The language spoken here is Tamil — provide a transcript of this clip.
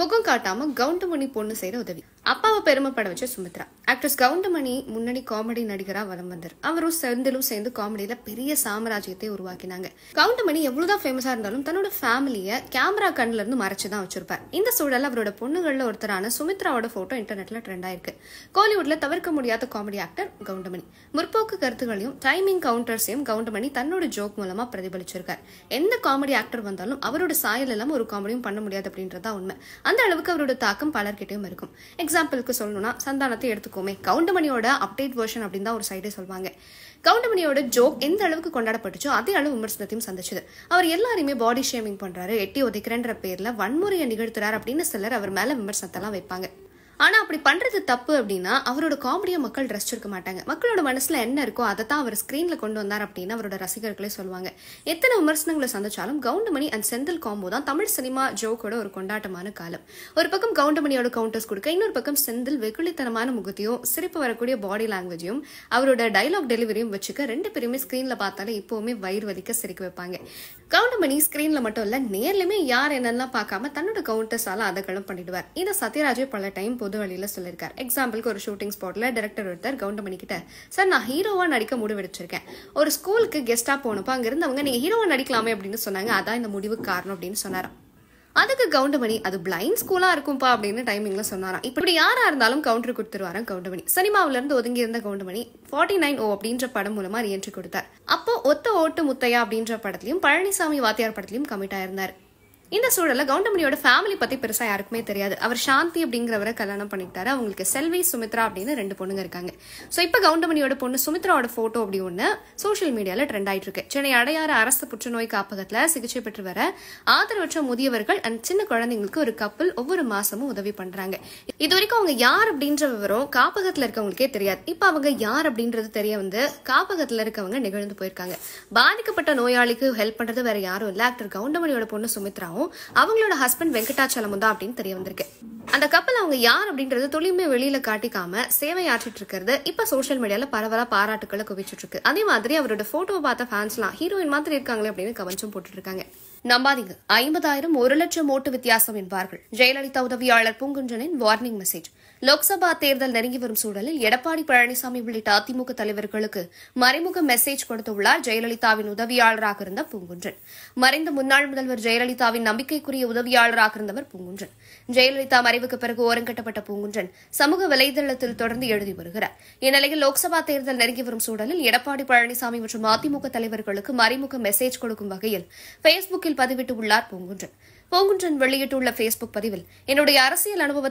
முகம் காட்டாமல் கவுண்டமணி பொண்ணு செய்கிற உதவி அப்பாவை பெருமைப்பட வச்ச சுமித்ரா ஆக்ட்ரஸ் கவுண்டமணி முன்னணி காமெடி நடிகரா வலம் வந்தார் அவரும் செந்திலும் சேர்ந்து காமெடியில பெரிய சாம்ராஜ்யத்தை உருவாக்கினாங்க கவுண்டமணி எவ்வளவுதான் ஃபேமஸா இருந்தாலும் தன்னோட ஃபேமிலிய கேமரா கண்ல இருந்து மறைச்சுதான் வச்சிருப்பார் இந்த சூழல் அவரோட பொண்ணுகள்ல ஒருத்தரான சுமித்ராவோட போட்டோ இன்டர்நெட்ல ட்ரெண்ட் ஆயிருக்கு கோலிவுட்ல தவிர்க்க முடியாத காமெடி ஆக்டர் கவுண்டமணி முற்போக்கு கருத்துகளையும் டைமிங் கவுண்டர்ஸையும் கவுண்டமணி தன்னோட ஜோக் மூலமா பிரதிபலிச்சிருக்காரு எந்த காமெடி ஆக்டர் வந்தாலும் அவரோட சாயல் இல்லாம ஒரு காமெடியும் பண்ண முடியாது அப்படின்றதா உண்மை அந்த அளவுக்கு அவரோட தாக்கம் பலர்கிட்டயும் இருக்கும் எக்ஸாம்பிளுக்கு சொல்லணும்னா சந்தானத்தை எடுத்துக்கோமே கவுண்டமணியோட அப்டேட் வேர்ஷன் அப்படின்னு தான் ஒரு சைடே சொல்லுவாங்க கவுண்டமணியோட ஜோக் எந்த அளவுக்கு கொண்டாடப்பட்டுச்சோ அதே அளவு விமர்சனத்தையும் சந்திச்சது அவர் எல்லாருமே பாடி ஷேமிங் பண்றாரு எட்டி உதைக்கிறேன்ற பேர்ல வன்முறையை நிகழ்த்துறாரு அப்படின்னு சிலர் அவர் மேல விமர்சனத்தெல்லாம் வைப்பாங்க ஆனால் அப்படி பண்ணுறது தப்பு அப்படின்னா அவரோட காமெடியை மக்கள் ரசிச்சிருக்க மாட்டாங்க மக்களோட மனசில் என்ன இருக்கோ அதை தான் அவர் ஸ்க்ரீனில் கொண்டு வந்தார் அப்படின்னு அவரோட ரசிகர்களே சொல்லுவாங்க எத்தனை விமர்சனங்களை சந்தித்தாலும் கவுண்டமணி அண்ட் செந்தில் காம்போ தான் தமிழ் சினிமா ஜோக்கோட ஒரு கொண்டாட்டமான காலம் ஒரு பக்கம் கவுண்டமணியோட கவுண்டர்ஸ் கொடுக்க இன்னொரு பக்கம் செந்தில் வெகுளித்தனமான முகத்தையும் சிரிப்பு வரக்கூடிய பாடி லாங்குவேஜையும் அவரோட டைலாக் டெலிவரியும் வச்சுக்க ரெண்டு பேருமே ஸ்க்ரீனில் பார்த்தாலே இப்போவுமே வயிறு வலிக்க சிரிக்க வைப்பாங்க கவுண்டமணி ஸ்க்ரீனில் மட்டும் இல்லை நேர்லயுமே யார் என்னெல்லாம் பார்க்காம தன்னோட கவுண்டர்ஸால் அதை கிளம்ப பண்ணிடுவார் இதை சத்யராஜே பல டைம் பொது வழியில சொல்லியிருக்கார் எக்ஸாம்பிளுக்கு ஒரு ஷூட்டிங் ஸ்பாட்ல டேரக்டர் ஒருத்தர் கவுண்டமணி கிட்ட சார் நான் ஹீரோவாக நடிக்க முடிவெடுச்சிருக்கேன் ஒரு ஸ்கூலுக்கு கெஸ்ட்டாக போனப்போ அங்கே இருந்தவங்க நீங்கள் ஹீரோவாக நடிக்கலாமே அப்படின்னு சொன்னாங்க அதான் இந்த முடிவுக்கு காரணம் அப்படின்னு சொன்னாராம் அதுக்கு கவுண்டமணி அது பிளைண்ட் ஸ்கூலாக இருக்கும்ப்பா அப்படின்னு டைமிங்கில் சொன்னாராம் இப்படி யாராக இருந்தாலும் கவுண்டர் கொடுத்துருவாராம் கவுண்டமணி சினிமாவிலேருந்து ஒதுங்கி இருந்த கவுண்டமணி ஃபார்ட்டி நைன் ஓ அப்படின்ற படம் மூலமாக ரீஎன்ட்ரி கொடுத்தார் அப்போ ஒத்த ஓட்டு முத்தையா அப்படின்ற படத்திலையும் பழனிசாமி வாத்தியார் படத்திலையும் கமிட் ஆயிருந்தார் இந்த சூழலில் கவுண்டமணியோட ஃபேமிலி பற்றி பெருசாக யாருக்குமே தெரியாது அவர் சாந்தி அப்படிங்கிறவரை கல்யாணம் பண்ணிட்டாரு அவங்களுக்கு செல்வி சுமித்ரா அப்படின்னு ரெண்டு பொண்ணுங்க இருக்காங்க ஸோ இப்போ கவுண்டமணியோட பொண்ணு சுமித்ராவோட ஃபோட்டோ அப்படி ஒன்று சோஷியல் மீடியாவில் ட்ரெண்ட் ஆகிட்டு இருக்கு சென்னை அடையாறு அரசு புற்றுநோய் காப்பகத்தில் சிகிச்சை பெற்று வர ஆதரவற்ற முதியவர்கள் அண்ட் சின்ன குழந்தைங்களுக்கு ஒரு கப்பல் ஒவ்வொரு மாசமும் உதவி பண்ணுறாங்க இது வரைக்கும் அவங்க யார் அப்படின்ற விவரம் காப்பகத்தில் இருக்கவங்களுக்கே தெரியாது இப்போ அவங்க யார் அப்படின்றது தெரிய வந்து காப்பகத்தில் இருக்கவங்க நிகழ்ந்து போயிருக்காங்க பாதிக்கப்பட்ட நோயாளிக்கு ஹெல்ப் பண்ணுறது வேற யாரும் இல்லை ஆக்டர் கவுண்டமணியோட பொண்ணு சுமித்ராவும் ராதாவும் அவங்களோட ஹஸ்பண்ட் வெங்கடாச்சலமும் தான் அப்படின்னு தெரிய வந்திருக்கு அந்த கப்பல் அவங்க யார் அப்படின்றது தொழிலுமே வெளியில காட்டிக்காம சேவை ஆற்றிட்டு இருக்கிறது இப்ப சோஷியல் மீடியால பரவலா பாராட்டுக்களை குவிச்சிட்டு இருக்கு அதே மாதிரி அவரோட போட்டோவை பார்த்த ஃபேன்ஸ்லாம் ஹீரோயின் மாதிரி இருக்காங்களே அப்படின்னு கவனிச்சும் போட்டுட்டு இருக்காங்க நம்பாதீங்க ஐம்பதாயிரம் ஒரு லட்சம் ஓட்டு வித்தியாசம் என்பார்கள் ஜெயலலிதா உதவியாளர் பூங்குஞ்சனின் வார்னிங் மெசேஜ் லோக்சபா தேர்தல் நெருங்கி வரும் சூழலில் எடப்பாடி பழனிசாமி உள்ளிட்ட அதிமுக தலைவர்களுக்கு மறைமுக மெசேஜ் கொடுத்துள்ளார் ஜெயலலிதாவின் உதவியாளராக இருந்த பூங்குன்றன் மறைந்த முன்னாள் முதல்வர் ஜெயலலிதாவின் நம்பிக்கைக்குரிய உதவியாளராக இருந்தவர் பூங்குன்றன் ஜெயலலிதா மறைவுக்கு பிறகு ஓரங்கட்டப்பட்ட பூங்குன்றன் சமூக வலைதளத்தில் தொடர்ந்து எழுதி வருகிறார் இந்நிலையில் லோக்சபா தேர்தல் நெருங்கி வரும் சூழலில் எடப்பாடி பழனிசாமி மற்றும் அதிமுக தலைவர்களுக்கு மறைமுக மெசேஜ் கொடுக்கும் வகையில் பேஸ்புக்கில் பதிவிட்டுள்ளார் பூங்குன்றன் பூங்குன்றன் வெளியிட்டுள்ள பேஸ்புக் பதிவில் என்னுடைய அரசியல் அனுபவத்தை